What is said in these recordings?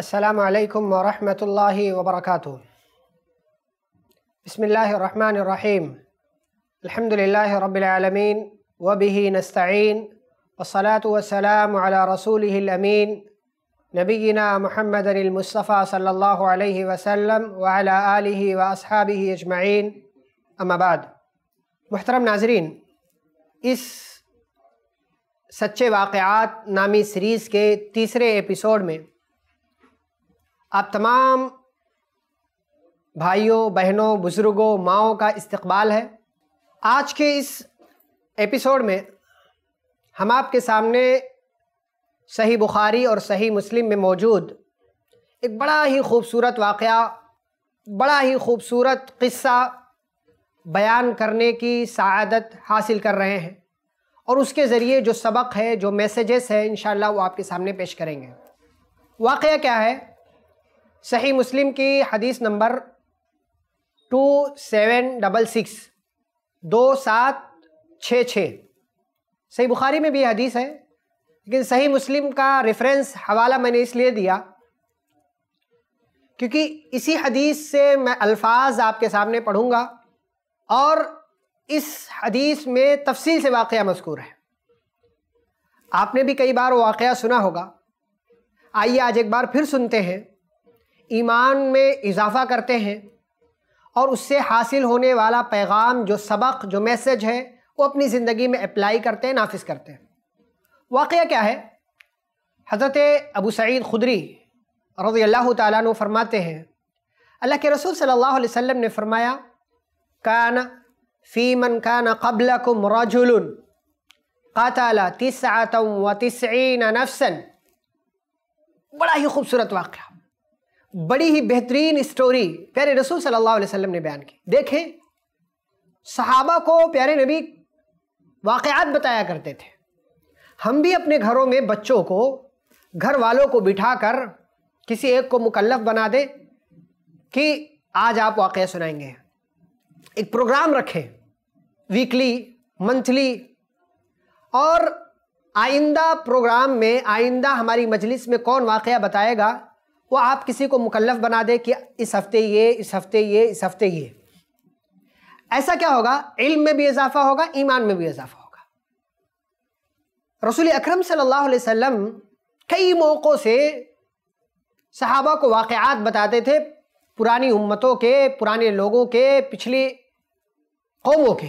अल्लाम वरहमल वबरक बसमीम अल्हम्दुलिल्लाह रबालमीन वबिही नस्तीन वसलात वसलाम अला रसूल अमीन नबीना महमद मुस्तफ़ा सल्ला वसम वाल व अजमाइन अम्माबाद महतरम नाजरीन इस सच्चे वाक़ात नामी सीरीज़ के तीसरे एपिसोड में आप तमाम भाइयों बहनों बुज़ुर्गों माओ का इस्तबाल है आज के इस एपिसोड में हम आपके सामने सही बुखारी और सही मुस्लिम में मौजूद एक बड़ा ही खूबसूरत वाक़ बड़ा ही खूबसूरत क़स्सा बयान करने की सआदत हासिल कर रहे हैं और उसके ज़रिए जो सबक है जो मैसेजेस है इन वो आपके सामने पेश करेंगे वाक़ क्या है सही मुस्लिम की हदीस number two seven double six दो सात छः छः सही बुखारी में भी हदीस है लेकिन सही मुस्लिम का रेफरेंस हवाला मैंने इसलिए दिया क्योंकि इसी हदीस से मैं अल्फाज आपके सामने पढ़ूँगा और इस हदीस में तफसील से वाक़ मशकूर है आपने भी कई बार वाक़ सुना होगा आइए आज एक बार फिर सुनते हैं ईमान में इजाफ़ा करते हैं और उससे हासिल होने वाला पैगाम जो सबक जो मैसेज है वो अपनी ज़िंदगी में अप्लाई करते हैं नाफिज करते हैं वाक़ क्या है हज़रत अबू सईद खुदरी रज़ी अल्लाह तु फरमाते हैं अल्लाह के रसूल सल्लल्लाहु अलैहि वसल्लम ने फरमाया कान फ़ी मन कान कबल को मराजुल कातला तिस आतम व तिसन बड़ा ही खूबसूरत वाक़ बड़ी ही बेहतरीन स्टोरी प्यारे रसूल सल्लल्लाहु अलैहि वसल्लम ने बयान की देखें सहाबा को प्यारे नबी वाक़ात बताया करते थे हम भी अपने घरों में बच्चों को घर वालों को बिठा कर किसी एक को मुकल्लफ बना दें कि आज आप वाक़ सुनाएंगे एक प्रोग्राम रखें वीकली मंथली और आइंदा प्रोग्राम में आइंदा हमारी मजलिस में कौन वाक़ बताएगा वो आप किसी को मुकल्लफ बना दे कि इस हफ्ते ये इस हफ्ते ये इस हफ्ते ये ऐसा क्या होगा इल्म में भी इजाफा होगा ईमान में भी इजाफा होगा रसूल अकरम सल्लल्लाहु अलैहि वसल्लम कई मौक़ों से सहाबा को वाक़ात बताते थे पुरानी उम्मतों के पुराने लोगों के पिछली कौमों के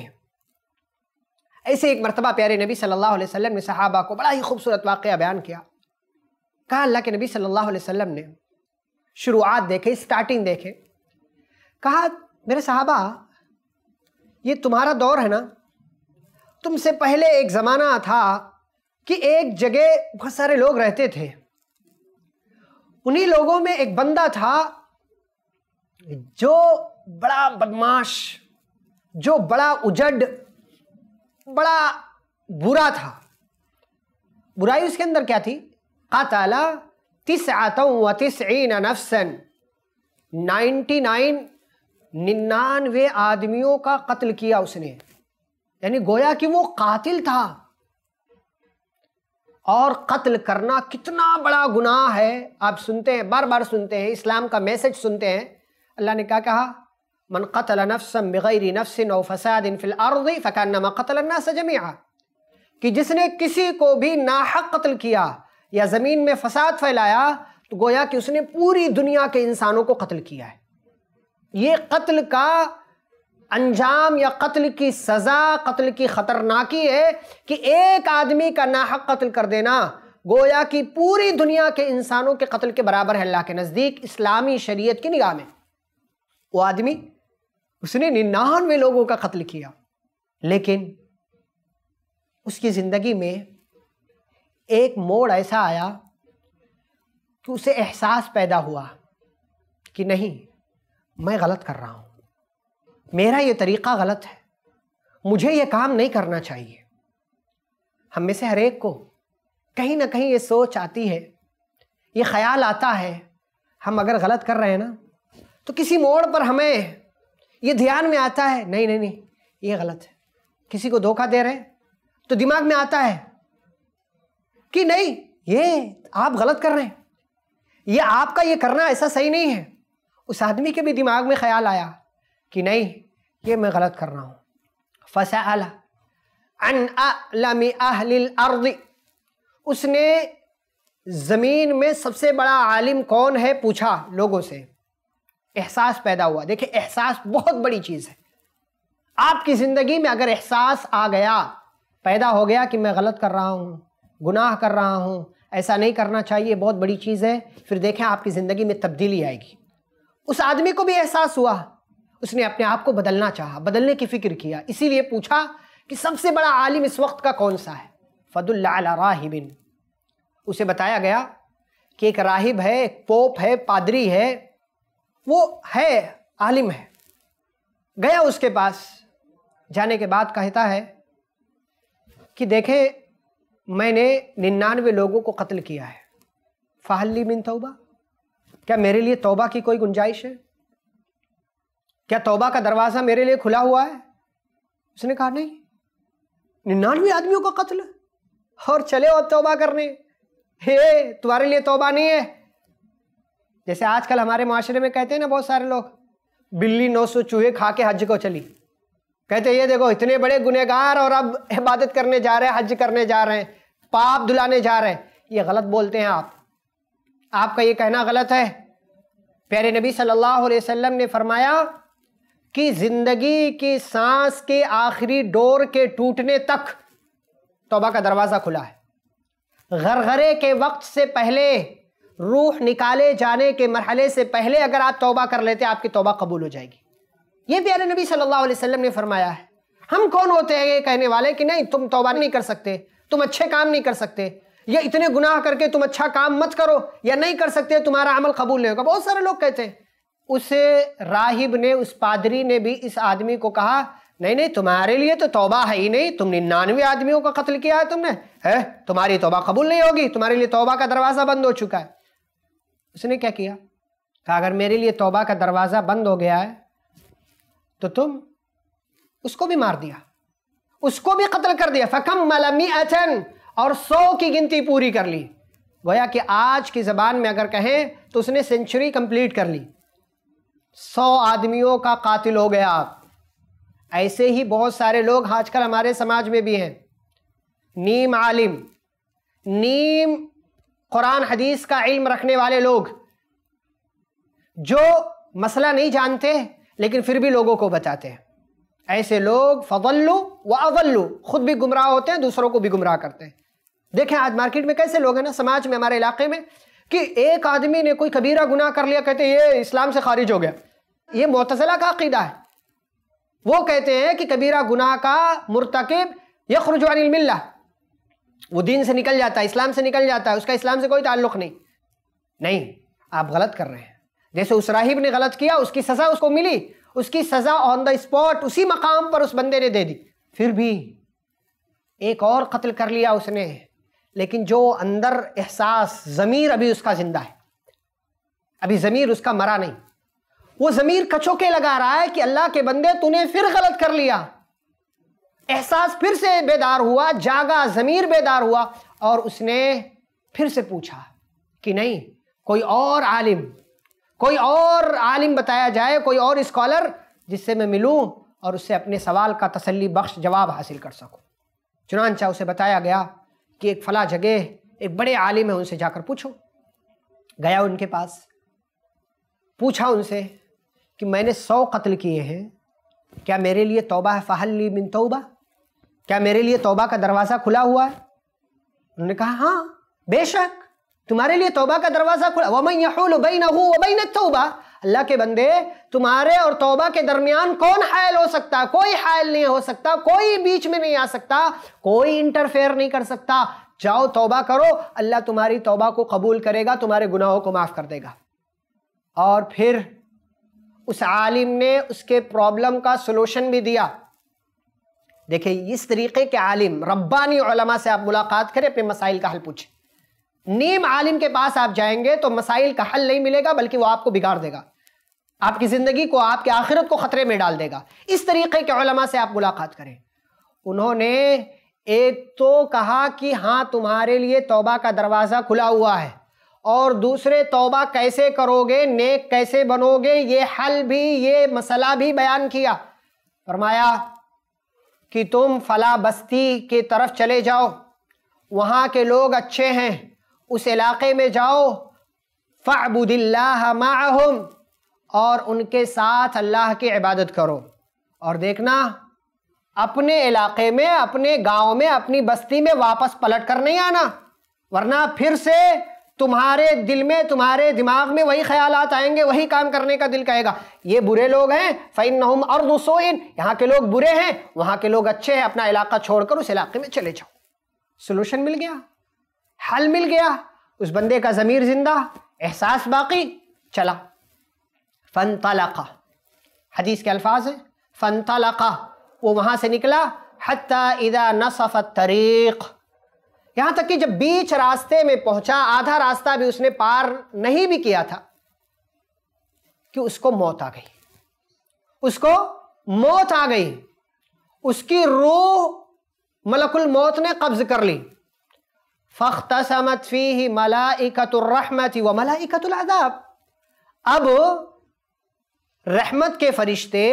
ऐसे एक मरतबा प्यारे नबी सल्लल्लाहु अलैहि वसल्लम ने सहाबा को बड़ा ही खूबसूरत वाक़ बयान किया कहा अल्लाह के नबी सल्लल्लाहु अलैहि वसल्लम ने शुरुआत देखें स्टार्टिंग देखें कहा मेरे साहबा ये तुम्हारा दौर है ना तुमसे पहले एक ज़माना था कि एक जगह बहुत सारे लोग रहते थे उन्हीं लोगों में एक बंदा था जो बड़ा बदमाश जो बड़ा उजड बड़ा बुरा था बुराई उसके अंदर क्या थी आता तिस आता व तिसन नफसन नाइन्टी नाइन निन्यानवे आदमियों का कत्ल किया उसने यानी गोया कि वो कातिल था और कत्ल करना कितना बड़ा गुनाह है आप सुनते हैं बार बार सुनते हैं इस्लाम का मैसेज सुनते हैं अल्लाह ने क्या कहा मन कतल नफसम बगैर नफसिन और फसाद इनफिल आरदी फ़कान नमा कतल ना सजमिया कि जिसने किसी को भी नाहक कत्ल किया या ज़मीन में फसाद फैलाया तो गोया कि उसने पूरी दुनिया के इंसानों को कत्ल किया है ये कत्ल का अंजाम या कत्ल की सज़ा कत्ल की ख़तरनाकी है कि एक आदमी का नाहक कत्ल कर देना गोया कि पूरी दुनिया के इंसानों के कत्ल के बराबर है अल्लाह के नज़दीक इस्लामी शरीयत की निगाह में वो आदमी उसने निन्यानवे लोगों का कत्ल किया लेकिन उसकी ज़िंदगी में एक मोड़ ऐसा आया कि उसे एहसास पैदा हुआ कि नहीं मैं गलत कर रहा हूँ मेरा ये तरीक़ा गलत है मुझे ये काम नहीं करना चाहिए हम में से हर एक को कहीं ना कहीं ये सोच आती है ये ख्याल आता है हम अगर गलत कर रहे हैं ना तो किसी मोड़ पर हमें ये ध्यान में आता है नहीं नहीं नहीं ये गलत है किसी को धोखा दे रहे हैं तो दिमाग में आता है कि नहीं ये आप गलत कर रहे हैं ये आपका ये करना ऐसा सही नहीं है उस आदमी के भी दिमाग में ख्याल आया कि नहीं ये मैं गलत कर रहा हूँ फसमी उसने ज़मीन में सबसे बड़ा आलिम कौन है पूछा लोगों से एहसास पैदा हुआ देखिए एहसास बहुत बड़ी चीज़ है आपकी ज़िंदगी में अगर एहसास आ गया पैदा हो गया कि मैं गलत कर रहा हूँ गुनाह कर रहा हूँ ऐसा नहीं करना चाहिए बहुत बड़ी चीज़ है फिर देखें आपकी ज़िंदगी में तब्दीली आएगी उस आदमी को भी एहसास हुआ उसने अपने आप को बदलना चाहा बदलने की फ़िक्र किया इसीलिए पूछा कि सबसे बड़ा आलिम इस वक्त का कौन सा है फ़दुल्ला राहिबिन उसे बताया गया कि एक राहिब है एक पोप है पादरी है वो है आलिम है गया उसके पास जाने के बाद कहता है कि देखें मैंने निन्यानवे लोगों को कत्ल किया है फ़ाहली मिन तौबा क्या मेरे लिए तौबा की कोई गुंजाइश है क्या तौबा का दरवाज़ा मेरे लिए खुला हुआ है उसने कहा नहीं निन्यानवे आदमियों का कत्ल और चले हो अब तौबा करने हे तुम्हारे लिए तौबा नहीं है जैसे आजकल हमारे माशरे में कहते हैं ना बहुत सारे लोग बिल्ली नौ सौ चूहे खा के हज को चली कहते ये देखो इतने बड़े गुनहगार और अब इबादत करने जा रहे हैं हज करने जा रहे हैं पाप धुलाने जा रहे हैं ये गलत बोलते हैं आप आपका ये कहना गलत है प्यारे नबी सल्लल्लाहु अलैहि वसल्लम ने फरमाया कि ज़िंदगी की सांस के आखिरी डोर के टूटने तक तोबा का दरवाज़ा खुला है गरगरे के वक्त से पहले रूह निकाले जाने के मरहले से पहले अगर आप तोबा कर लेते आपकी तोबा कबूल हो जाएगी ये प्यारे नबी सल्लल्लाहु अलैहि वसल्लम ने फरमाया है हम कौन होते हैं ये कहने वाले कि नहीं तुम तोबा नहीं कर सकते तुम अच्छे काम नहीं कर सकते या इतने गुनाह करके तुम अच्छा काम मत करो या नहीं कर सकते तुम्हारा अमल कबूल नहीं होगा बहुत सारे लोग कहते हैं उसे राहिब ने उस पादरी ने भी इस आदमी को कहा नहीं नहीं तुम्हारे लिए तो तौबा है ही नहीं तुम निन्यानवे आदमियों का कत्ल किया है तुमने है तुम्हारी तौबा कबूल नहीं होगी तुम्हारे लिए तौबा का दरवाज़ा बंद हो चुका है उसने क्या किया कहा अगर मेरे लिए तौबा का दरवाज़ा बंद हो गया है तो तुम उसको भी मार दिया उसको भी कत्ल कर दिया फ़कम मलमी अचन और सौ की गिनती पूरी कर ली गोया कि आज की ज़बान में अगर कहें तो उसने सेंचुरी कंप्लीट कर ली सौ आदमियों का कातिल हो गया आप ऐसे ही बहुत सारे लोग आजकल हमारे समाज में भी हैं नीम आलिम नीम कुरान हदीस का इल्म रखने वाले लोग जो मसला नहीं जानते लेकिन फिर भी लोगों को बताते हैं ऐसे लोग फवल्लू व अवल्लू खुद भी गुमराह होते हैं दूसरों को भी गुमराह करते हैं देखें आज मार्केट में कैसे लोग हैं ना समाज में हमारे इलाके में कि एक आदमी ने कोई कबीरा गुनाह कर लिया कहते ये इस्लाम से खारिज हो गया ये मोतजला का अकीदा है वो कहते हैं कि कबीरा गुनाह का मुरतकब मिल्ला वो दीन से निकल जाता है इस्लाम से निकल जाता है उसका इस्लाम से कोई ताल्लुक नहीं नहीं आप गलत कर रहे हैं जैसे उस राहिब ने गलत किया उसकी सज़ा उसको मिली उसकी सज़ा ऑन द स्पॉट उसी मकाम पर उस बंदे ने दे दी फिर भी एक और कत्ल कर लिया उसने लेकिन जो अंदर एहसास ज़मीर अभी उसका ज़िंदा है अभी ज़मीर उसका मरा नहीं वो ज़मीर कचोके लगा रहा है कि अल्लाह के बंदे तूने फिर गलत कर लिया एहसास फिर से बेदार हुआ जागा ज़मीर बेदार हुआ और उसने फिर से पूछा कि नहीं कोई और आलिम कोई और आलिम बताया जाए कोई और स्कॉलर जिससे मैं मिलूँ और उससे अपने सवाल का तसली बख्श जवाब हासिल कर सकूँ चुनानचा उसे बताया गया कि एक फला जगह एक बड़े आलिम है उनसे जाकर पूछो गया उनके पास पूछा उनसे कि मैंने सौ कत्ल किए हैं क्या मेरे लिए तोबा है फाहली बिन तोबा क्या मेरे लिए तोबा का दरवाज़ा खुला हुआ है उन्होंने कहा हाँ बेशक तुम्हारे लिए तौबा का दरवाज़ा खुला वमैन तौबा अल्लाह के बंदे तुम्हारे और तौबा के दरमियान कौन हायल हो सकता कोई हायल नहीं हो सकता कोई बीच में नहीं आ सकता कोई इंटरफेयर नहीं कर सकता जाओ तौबा करो अल्लाह तुम्हारी तौबा को कबूल करेगा तुम्हारे गुनाहों को माफ़ कर देगा और फिर उस आलिम ने उसके प्रॉब्लम का सोल्यूशन भी दिया देखिए इस तरीके के आलिम रब्बानी से आप मुलाकात करें अपने मसाइल का हल पूछें नीम आलिम के पास आप जाएंगे तो मसाइल का हल नहीं मिलेगा बल्कि वो आपको बिगाड़ देगा आपकी ज़िंदगी को आपके आखिरत को ख़तरे में डाल देगा इस तरीके के ओलमा से आप मुलाकात करें उन्होंने एक तो कहा कि हाँ तुम्हारे लिए तौबा का दरवाज़ा खुला हुआ है और दूसरे तौबा कैसे करोगे नेक कैसे बनोगे ये हल भी ये मसला भी बयान किया फरमाया कि तुम फला बस्ती की तरफ चले जाओ वहाँ के लोग अच्छे हैं उस इलाके में जाओ फ़ाबुदिल्ला माहम और उनके साथ अल्लाह की इबादत करो और देखना अपने इलाके में अपने गांव में अपनी बस्ती में वापस पलट कर नहीं आना वरना फिर से तुम्हारे दिल में तुम्हारे दिमाग में वही ख्याल आएंगे वही काम करने का दिल कहेगा ये बुरे लोग हैं फ़ैन नहुम और रसोइन यहाँ के लोग बुरे हैं वहाँ के लोग अच्छे हैं अपना इलाका छोड़कर उस इलाके में चले जाओ सोल्यूशन मिल गया हल मिल गया उस बंदे का ज़मीर ज़िंदा एहसास बाकी चला फ़न तलाक़ा हदीस के अल्फाज हैं फ़न तलाक़ा वो वहाँ से निकला हती इदा नसफ़ तरीक़ यहाँ तक कि जब बीच रास्ते में पहुँचा आधा रास्ता भी उसने पार नहीं भी किया था कि उसको मौत आ गई उसको मौत आ गई उसकी रूह मलकुल मौत ने कब्ज़ कर ली फ़ख्तसमत फ़ी मलाइकतुर्रहमत व मलाइकतुलअज़ाब अब रहमत के फरिश्ते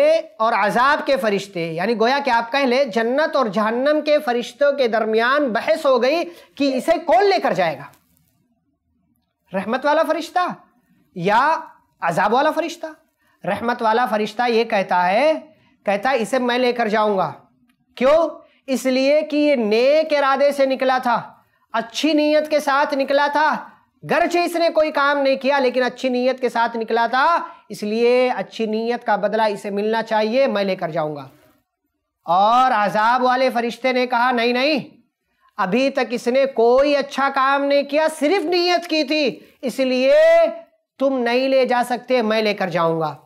और अजाब के फरिश्ते यानी गोया कि आप कह लें जन्नत और जहन्नम के फरिश्तों के दरमियान बहस हो गई कि इसे कौन लेकर जाएगा रहमत वाला फरिश्ता या अजाब वाला फरिश्ता रहमत वाला फरिश्ता ये कहता है कहता है इसे मैं लेकर जाऊंगा क्यों इसलिए कि ये नेक इरादे से निकला था अच्छी नीयत के साथ निकला था गरचे इसने कोई काम नहीं किया लेकिन अच्छी नीयत के साथ निकला था इसलिए अच्छी नीयत का बदला इसे मिलना चाहिए मैं लेकर जाऊंगा और आज़ाब वाले फरिश्ते ने कहा नहीं नहीं अभी तक इसने कोई अच्छा काम नहीं किया सिर्फ नीयत की थी इसलिए तुम नहीं ले जा सकते मैं लेकर जाऊंगा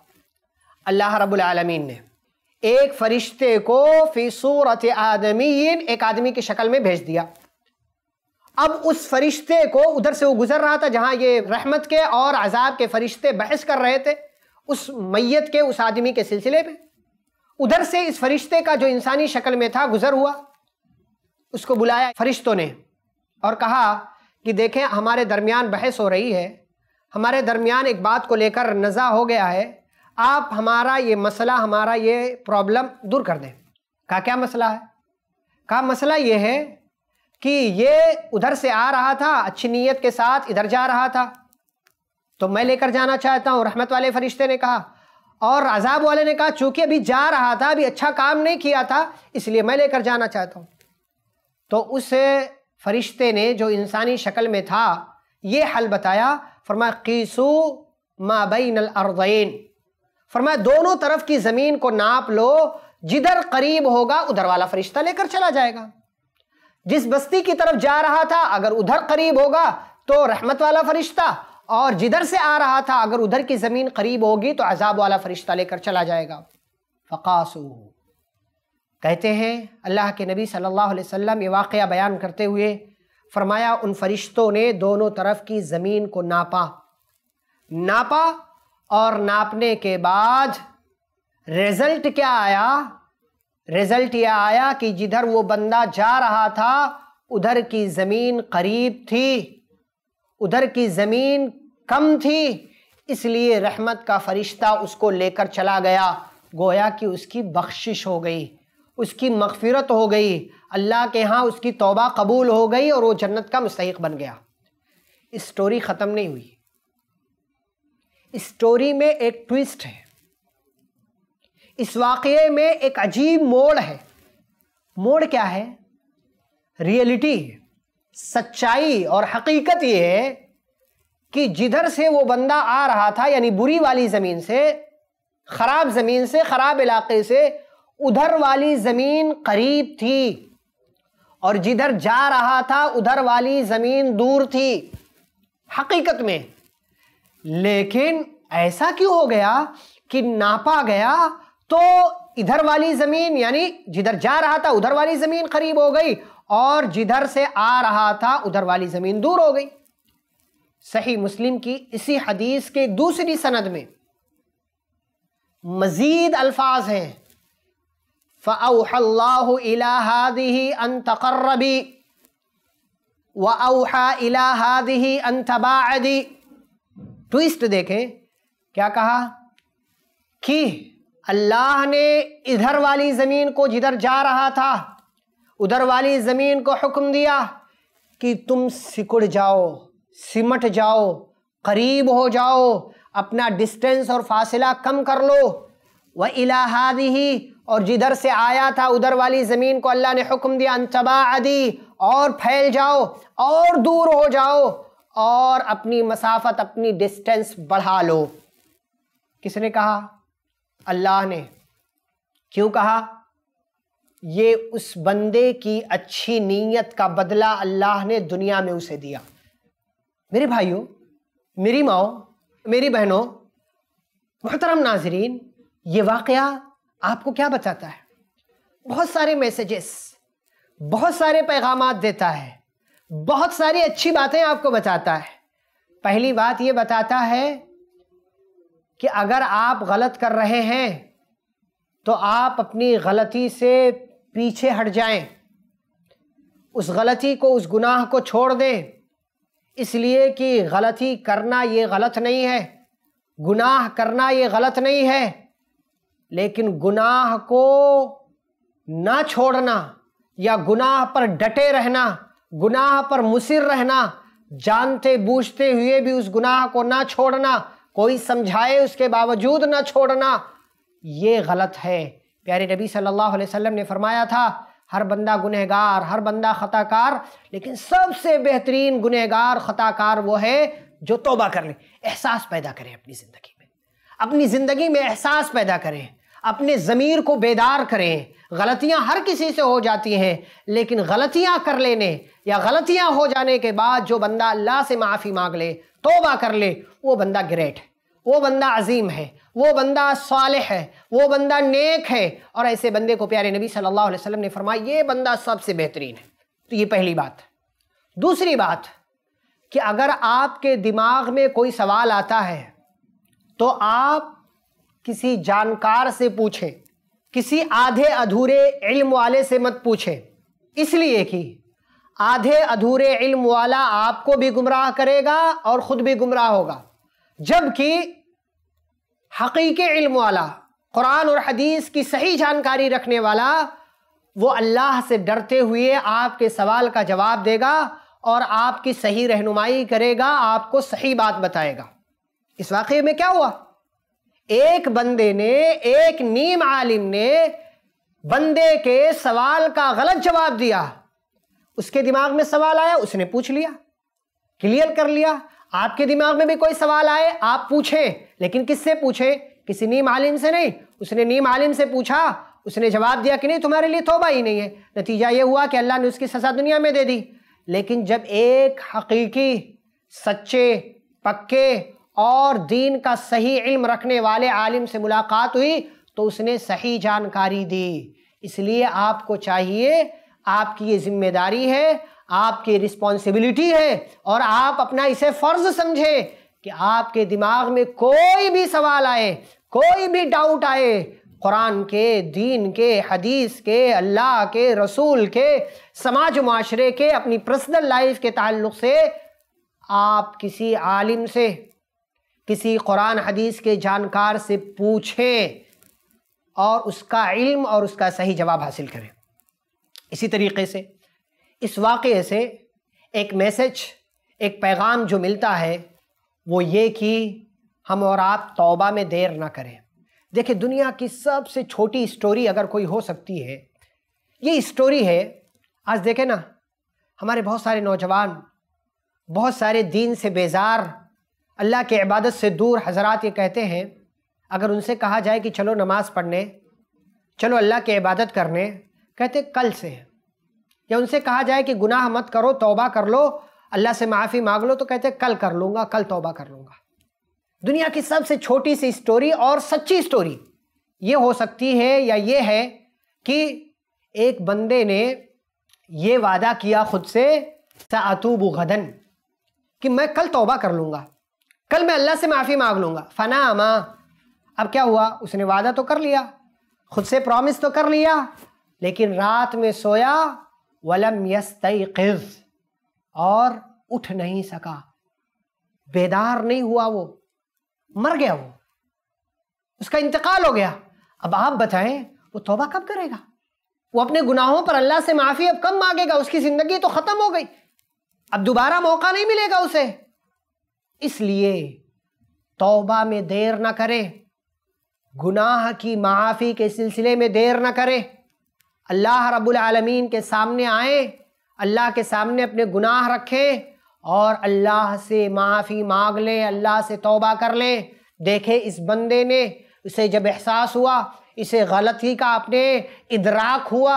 अल्लाह रबालमीन आलमीन ने एक फरिश्ते को फीसूरत आदमी एक आदमी की शक्ल में भेज दिया अब उस फरिश्ते को उधर से वो गुजर रहा था जहां ये रहमत के और अजाब के फरिश्ते बहस कर रहे थे उस मैयत के उस आदमी के सिलसिले में उधर से इस फरिश्ते का जो इंसानी शक्ल में था गुजर हुआ उसको बुलाया फरिश्तों ने और कहा कि देखें हमारे दरमियान बहस हो रही है हमारे दरमियान एक बात को लेकर नज़ा हो गया है आप हमारा ये मसला हमारा ये प्रॉब्लम दूर कर दें कहा क्या मसला है कहा मसला ये है कि ये उधर से आ रहा था अच्छी नीयत के साथ इधर जा रहा था तो मैं लेकर जाना चाहता हूँ रहमत वाले फरिश्ते ने कहा और अजाब वाले ने कहा चूंकि अभी जा रहा था अभी अच्छा काम नहीं किया था इसलिए मैं लेकर जाना चाहता हूँ तो उस फरिश्ते ने जो इंसानी शक्ल में था ये हल बताया फरमा कीसु माबैन अर्दैन फरमाया दोनों तरफ की ज़मीन को नाप लो जिधर करीब होगा उधर वाला फरिश्ता लेकर चला जाएगा जिस बस्ती की तरफ जा रहा था अगर उधर करीब होगा तो रहमत वाला फरिश्ता और जिधर से आ रहा था अगर उधर की ज़मीन करीब होगी तो अजाब वाला फरिश्ता लेकर चला जाएगा फ़कासू कहते हैं अल्लाह के नबी सल्लल्लाहु अलैहि वसल्लम ये वाक़ बयान करते हुए फरमाया उन फरिश्तों ने दोनों तरफ की ज़मीन को नापा नापा और नापने के बाद रिज़ल्ट क्या आया रिजल्ट यह आया कि जिधर वो बंदा जा रहा था उधर की ज़मीन करीब थी उधर की ज़मीन कम थी इसलिए रहमत का फरिश्ता उसको लेकर चला गया गोया कि उसकी बख्शिश हो गई उसकी मगफिरत हो गई अल्लाह के यहाँ उसकी तौबा कबूल हो गई और वो जन्नत का मुस्तक बन गया स्टोरी ख़त्म नहीं हुई स्टोरी में एक ट्विस्ट है इस वाक़े में एक अजीब मोड़ है मोड़ क्या है रियलिटी सच्चाई और हकीकत ये है कि जिधर से वो बंदा आ रहा था यानी बुरी वाली ज़मीन से ख़राब ज़मीन से ख़राब इलाके से उधर वाली ज़मीन करीब थी और जिधर जा रहा था उधर वाली ज़मीन दूर थी हकीकत में लेकिन ऐसा क्यों हो गया कि नापा गया तो इधर वाली जमीन यानी जिधर जा रहा था उधर वाली जमीन करीब हो गई और जिधर से आ रहा था उधर वाली जमीन दूर हो गई सही मुस्लिम की इसी हदीस के दूसरी सनद में मजीद अल्फाज हैं फ़ाहदी अन तकर्रबी व अहा इलाहादी अन तबादी ट्विस्ट देखें क्या कहा कि अल्लाह ने इधर वाली ज़मीन को जिधर जा रहा था उधर वाली ज़मीन को हुक्म दिया कि तुम सिकुड़ जाओ सिमट जाओ करीब हो जाओ अपना डिस्टेंस और फासला कम कर लो व इलाहादी ही और जिधर से आया था उधर वाली ज़मीन को अल्लाह ने हुक्म दिया अनतबा आदि और फैल जाओ और दूर हो जाओ और अपनी मसाफत अपनी डिस्टेंस बढ़ा लो किसने कहा अल्लाह ने क्यों कहा ये उस बंदे की अच्छी नीयत का बदला अल्लाह ने दुनिया में उसे दिया मेरे भाइयों मेरी माओ मेरी बहनों मोहतरम नाजरीन ये वाक़ आपको क्या बताता है बहुत सारे मैसेजेस बहुत सारे पैगाम देता है बहुत सारी अच्छी बातें आपको बताता है पहली बात ये बताता है कि अगर आप गलत कर रहे हैं तो आप अपनी गलती से पीछे हट जाएं उस गलती को उस गुनाह को छोड़ दें इसलिए कि गलती करना ये गलत नहीं है गुनाह करना ये गलत नहीं है लेकिन गुनाह को ना छोड़ना या गुनाह पर डटे रहना गुनाह पर मुसिर रहना जानते बूझते हुए भी उस गुनाह को ना छोड़ना कोई समझाए उसके बावजूद ना छोड़ना ये गलत है प्यारे नबी सल्लल्लाहु अलैहि वसल्लम ने फरमाया था हर बंदा गुनहगार हर बंदा ख़ताकार लेकिन सबसे बेहतरीन गुनहगार ख़ताकार वो है जो तोबा कर ले एहसास पैदा करें अपनी ज़िंदगी में अपनी ज़िंदगी में एहसास पैदा करें अपने ज़मीर को बेदार करें गलतियां हर किसी से हो जाती हैं लेकिन गलतियां कर लेने या गलतियां हो जाने के बाद जो बंदा अल्लाह से माफ़ी मांग ले तोबा कर ले वो बंदा ग्रेट है वो बंदा अजीम है वो बंदा साल है वो बंदा नेक है और ऐसे बंदे को प्यारे नबी सल्लल्लाहु अलैहि वसल्लम ने फरमाया ये बंदा सबसे बेहतरीन है तो ये पहली बात दूसरी बात कि अगर आपके दिमाग में कोई सवाल आता है तो आप किसी जानकार से पूछें किसी आधे अधूरे इल्म वाले से मत पूछें इसलिए कि आधे अधूरे इल्म वाला आपको भी गुमराह करेगा और ख़ुद भी गुमराह होगा जबकि हकीके इल्म वाला कुरान और हदीस की सही जानकारी रखने वाला वो अल्लाह से डरते हुए आपके सवाल का जवाब देगा और आपकी सही रहनुमाई करेगा आपको सही बात बताएगा इस वाक़े में क्या हुआ एक बंदे ने एक नीम आलिम ने बंदे के सवाल का गलत जवाब दिया उसके दिमाग में सवाल आया उसने पूछ लिया क्लियर कर लिया आपके दिमाग में भी कोई सवाल आए आप पूछें लेकिन किससे पूछें किसी नीम आलिम से नहीं उसने नीम आलिम से पूछा उसने जवाब दिया कि नहीं तुम्हारे लिए तोबा ही नहीं है नतीजा ये हुआ कि अल्लाह ने उसकी सज़ा दुनिया में दे दी लेकिन जब एक हकीकी सच्चे पक्के और दीन का सही इल्म रखने वाले आलिम से मुलाकात हुई तो उसने सही जानकारी दी इसलिए आपको चाहिए आपकी ये जिम्मेदारी है आपकी रिस्पॉन्सिबिलिटी है और आप अपना इसे फ़र्ज समझें कि आपके दिमाग में कोई भी सवाल आए कोई भी डाउट आए कुरान के दीन के हदीस के अल्लाह के रसूल के समाज माशरे के अपनी पर्सनल लाइफ के ताल्लुक से आप किसी आलिम से किसी कुरान हदीस के जानकार से पूछें और उसका इल्म और उसका सही जवाब हासिल करें इसी तरीके से इस वाक़े से एक मैसेज एक पैगाम जो मिलता है वो ये कि हम और आप तौबा में देर ना करें देखिए दुनिया की सबसे छोटी स्टोरी अगर कोई हो सकती है ये स्टोरी है आज देखें ना हमारे बहुत सारे नौजवान बहुत सारे दीन से बेजार अल्लाह के इबादत से दूर हजरात ये कहते हैं अगर उनसे कहा जाए कि चलो नमाज़ पढ़ने चलो अल्लाह के इबादत करने कहते कल से है या उनसे कहा जाए कि गुनाह मत करो तौबा कर लो अल्लाह से माफ़ी मांग लो तो कहते कल कर लूँगा कल तौबा कर लूँगा दुनिया की सबसे छोटी सी स्टोरी और सच्ची स्टोरी ये हो सकती है या ये है कि एक बंदे ने ये वादा किया खुद से सातूब गदन कि मैं कल तौबा कर लूँगा कल मैं अल्लाह से माफ़ी मांग लूँगा फ़ना अमा अब क्या हुआ उसने वादा तो कर लिया खुद से प्रॉमिस तो कर लिया लेकिन रात में सोया वलम यस्तैक़िज़ और उठ नहीं सका बेदार नहीं हुआ वो मर गया वो उसका इंतकाल हो गया अब आप बताएं वो तोबा कब करेगा वो अपने गुनाहों पर अल्लाह से माफ़ी अब कब मांगेगा उसकी ज़िंदगी तो ख़त्म हो गई अब दोबारा मौका नहीं मिलेगा उसे इसलिए तौबा में देर ना करे गुनाह की माफ़ी के सिलसिले में देर ना करे अल्लाह रबालमीन के सामने आए अल्लाह के सामने अपने गुनाह रखें और अल्लाह से माफ़ी मांग लें अल्लाह से तौबा कर लें देखें इस बंदे ने उसे जब एहसास हुआ इसे गलती का अपने इदराक हुआ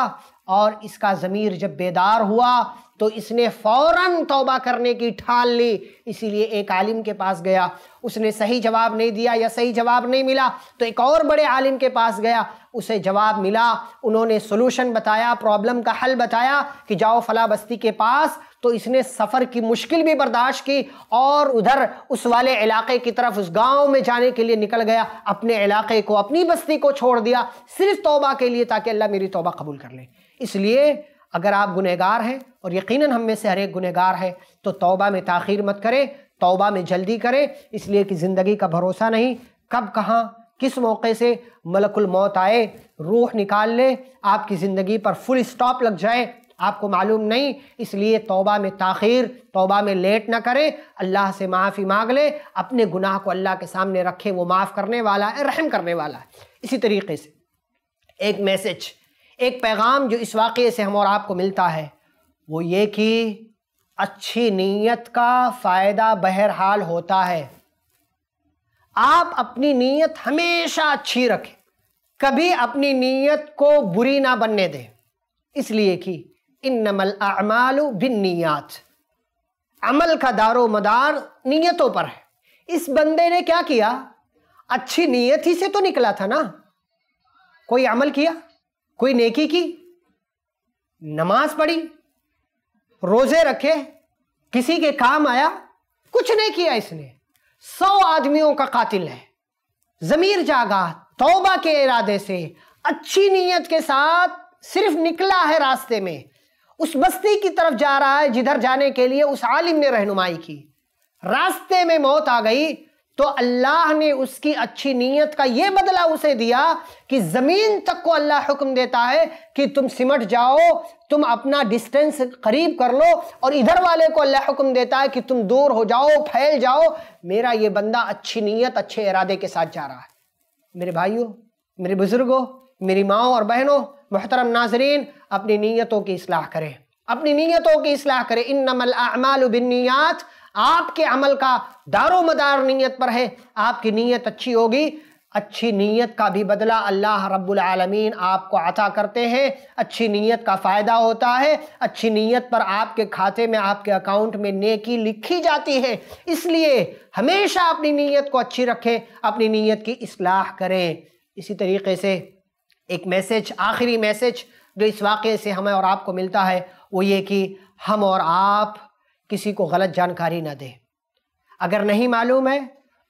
और इसका ज़मीर जब बेदार हुआ तो इसने फौरन तौबा करने की ठान ली इसीलिए एक आलिम के पास गया उसने सही जवाब नहीं दिया या सही जवाब नहीं मिला तो एक और बड़े आलिम के पास गया उसे जवाब मिला उन्होंने सोल्यूशन बताया प्रॉब्लम का हल बताया कि जाओ फला बस्ती के पास तो इसने सफ़र की मुश्किल भी बर्दाश्त की और उधर उस वाले इलाके की तरफ उस गांव में जाने के लिए निकल गया अपने इलाके को अपनी बस्ती को छोड़ दिया सिर्फ तौबा के लिए ताकि अल्लाह मेरी तौबा कबूल कर ले इसलिए अगर आप गुनहगार हैं और यकीनन हम में से हर एक गुनहगार है तो तौबा में तख़िर मत करें तौबा में जल्दी करें इसलिए कि ज़िंदगी का भरोसा नहीं कब कहाँ किस मौके से मलकुल मौत आए रूह निकाल ले आपकी ज़िंदगी पर फुल स्टॉप लग जाए आपको मालूम नहीं इसलिए तौबा में ताखिर तौबा में लेट ना करें अल्लाह से माफ़ी मांग ले अपने गुनाह को अल्लाह के सामने रखें वो माफ़ करने वाला है रहम करने वाला है इसी तरीके से एक मैसेज एक पैगाम जो इस वाक़े से हम और आपको मिलता है वो ये कि अच्छी नीयत का फ़ायदा बहरहाल होता है आप अपनी नीयत हमेशा अच्छी रखें कभी अपनी नीयत को बुरी ना बनने दें इसलिए कि इन नमल अमाल बिन नीयत अमल का दारो मदार नीयतों पर है इस बंदे ने क्या किया अच्छी नीयत ही से तो निकला था ना कोई अमल किया कोई नेकी की नमाज पढ़ी रोजे रखे किसी के काम आया कुछ नहीं किया इसने सौ आदमियों का कातिल है जमीर जागा तौबा के इरादे से अच्छी नीयत के साथ सिर्फ निकला है रास्ते में उस बस्ती की तरफ जा रहा है जिधर जाने के लिए उस आलिम ने रहनुमाई की रास्ते में मौत आ गई तो अल्लाह ने उसकी अच्छी नीयत का ये बदला उसे दिया कि ज़मीन तक को अल्लाह हुक्म देता है कि तुम सिमट जाओ तुम अपना डिस्टेंस करीब कर लो और इधर वाले को अल्लाह हुक्म देता है कि तुम दूर हो जाओ फैल जाओ मेरा ये बंदा अच्छी नीयत अच्छे इरादे के साथ जा रहा है मेरे भाइयों मेरे बुज़ुर्गों मेरी माओ और बहनों मोहतरम नाजरीन अपनी नीयतों की असलाह करें अपनी नीयतों की असलाह करें इन नमल बिन नियात आपके अमल का दारो मदार नीयत पर है आपकी नीयत अच्छी होगी अच्छी नीयत का भी बदला अल्लाह रब्बुल आलमीन आपको अता करते हैं अच्छी नीयत का फ़ायदा होता है अच्छी नीयत पर आपके खाते में आपके अकाउंट में नेकी लिखी जाती है इसलिए हमेशा अपनी नीयत को अच्छी रखें अपनी नीयत की असलाह करें इसी तरीके से एक मैसेज आखिरी मैसेज जो इस वाक़े से हमें और आपको मिलता है वो ये कि हम और आप किसी को गलत जानकारी ना दे अगर नहीं मालूम है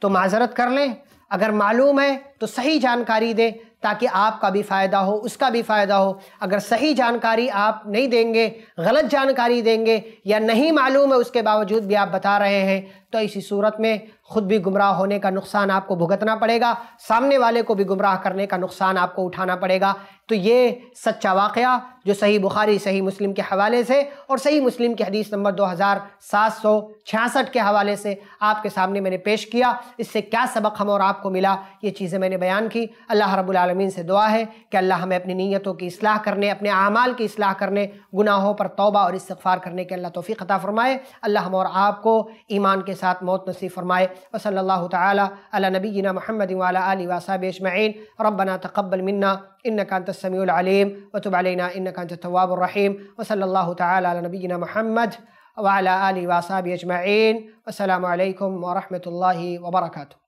तो माजरत कर लें अगर मालूम है तो सही जानकारी दें ताकि आपका भी फ़ायदा हो उसका भी फ़ायदा हो अगर सही जानकारी आप नहीं देंगे गलत जानकारी देंगे या नहीं मालूम है उसके बावजूद भी आप बता रहे हैं तो इसी सूरत में ख़ुद भी गुमराह होने का नुकसान आपको भुगतना पड़ेगा सामने वाले को भी गुमराह करने का नुकसान आपको उठाना पड़ेगा तो ये सच्चा वाक़ जो सही बुखारी सही मुस्लिम के हवाले से और सही मुस्लिम की हदीस नंबर दो हज़ार सात सौ छियासठ के हवाले से आपके सामने मैंने पेश किया इससे क्या सबक हम और आपको मिला ये चीज़ें मैंने बयान की अल्लाह रबालमीन से दुआ है कि अल्लाह हमें अपनी नीयतों की असलाह करने अपने अमाल की असलाह करने गुनाहों पर तोबा और इस्तफ़ार करने के अल्लाह तोफ़ी ख़ता फ़रमाए अल्लाह हम और आपको ईमान के साथ ساتھ موت نصیب فرمائے وصل اللہ تعالی علی نبینا محمد وعلى آلی واساب اجمعین ربنا تقبل منا انك انت السميع العليم وتب علينا انك انت التواب الرحيم وصلى الله تعالى على نبينا محمد وعلى اله واساب اجمعين السلام عليكم ورحمة الله وبركاته